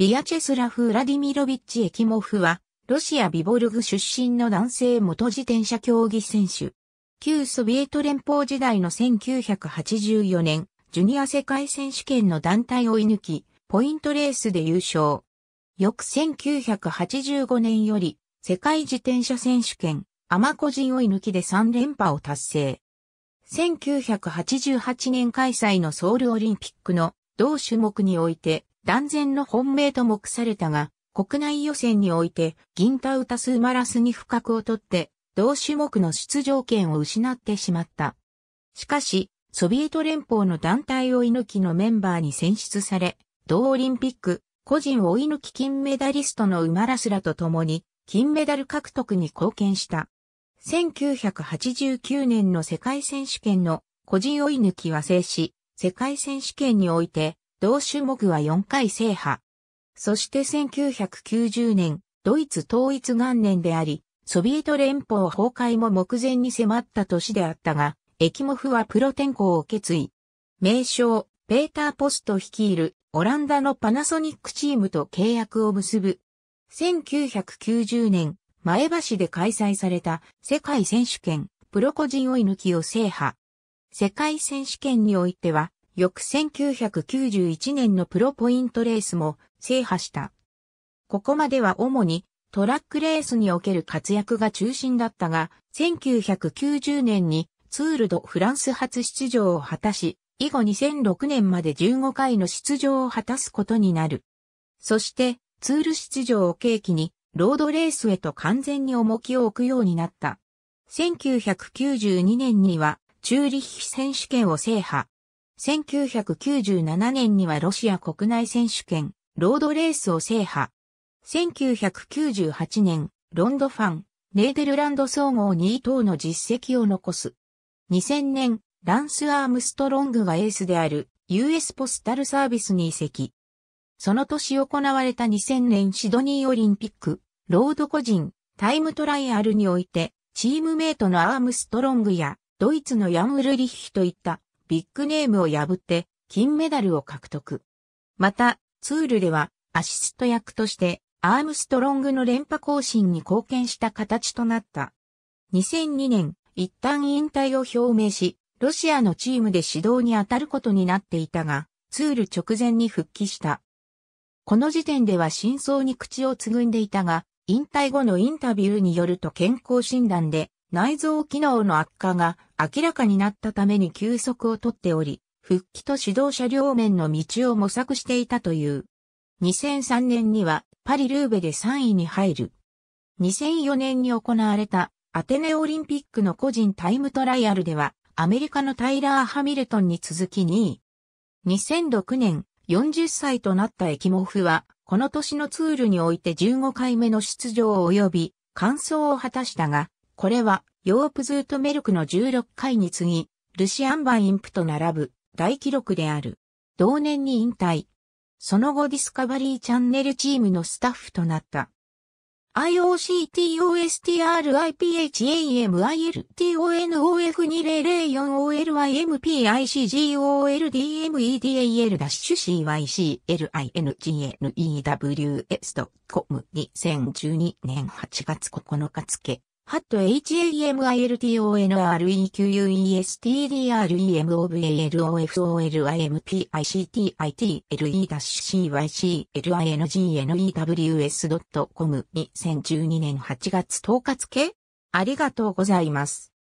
ビアチェスラフ・ウラディミロビッチ・エキモフは、ロシア・ビボルグ出身の男性元自転車競技選手。旧ソビエト連邦時代の1984年、ジュニア世界選手権の団体を追い抜き、ポイントレースで優勝。翌1985年より、世界自転車選手権、アマジ人追い抜きで3連覇を達成。1988年開催のソウルオリンピックの同種目において、断然の本命と目されたが、国内予選において、銀タウタスマラスに不覚をとって、同種目の出場権を失ってしまった。しかし、ソビエト連邦の団体追い抜きのメンバーに選出され、同オリンピック、個人追い抜き金メダリストのウマラスらと共に、金メダル獲得に貢献した。1989年の世界選手権の個人追い抜きは制し、世界選手権において同種目は4回制覇。そして1990年、ドイツ統一元年であり、ソビエト連邦崩壊も目前に迫った年であったが、エキモフはプロ転向を決意。名称、ペーター・ポスト率いるオランダのパナソニックチームと契約を結ぶ。1990年、前橋で開催された世界選手権、プロ個人追い抜きを制覇。世界選手権においては、翌1991年のプロポイントレースも制覇した。ここまでは主にトラックレースにおける活躍が中心だったが、1990年にツールドフランス初出場を果たし、以後2006年まで15回の出場を果たすことになる。そして、ツール出場を契機に、ロードレースへと完全に重きを置くようになった。1992年には、チューリッヒ選手権を制覇。1997年にはロシア国内選手権、ロードレースを制覇。1998年、ロンドファン、ネーデルランド総合2位等の実績を残す。2000年、ランス・アームストロングがエースである US ポスタルサービスに移籍。その年行われた2000年シドニーオリンピック、ロード個人、タイムトライアルにおいて、チームメイトのアームストロングや、ドイツのヤン・ウルリッヒといったビッグネームを破って金メダルを獲得。また、ツールではアシスト役としてアームストロングの連覇更新に貢献した形となった。2002年、一旦引退を表明し、ロシアのチームで指導に当たることになっていたが、ツール直前に復帰した。この時点では真相に口をつぐんでいたが、引退後のインタビューによると健康診断で内臓機能の悪化が明らかになったために休息をとっており、復帰と指導者両面の道を模索していたという。2003年にはパリ・ルーベで3位に入る。2004年に行われたアテネオリンピックの個人タイムトライアルではアメリカのタイラー・ハミルトンに続き2位。2006年40歳となったエキモフはこの年のツールにおいて15回目の出場及び完走を果たしたがこれは、ヨープズートメルクの16回に次ぎ、ルシアンバインプと並ぶ大記録である。同年に引退。その後ディスカバリーチャンネルチームのスタッフとなった。i o c t o s t r i p h a m i l t o n o f 2 0 l y m p i c g o l d m e d a l c y c l i n g n e w s c o m 2 0 1 2年8月9日付。ハット h a m i l t o n r e q u e s t d r e m o f a l o f O. l i m p i c t c y c l i n g n e w s c o m 2 0 1 2年8月10日付ありがとうございます。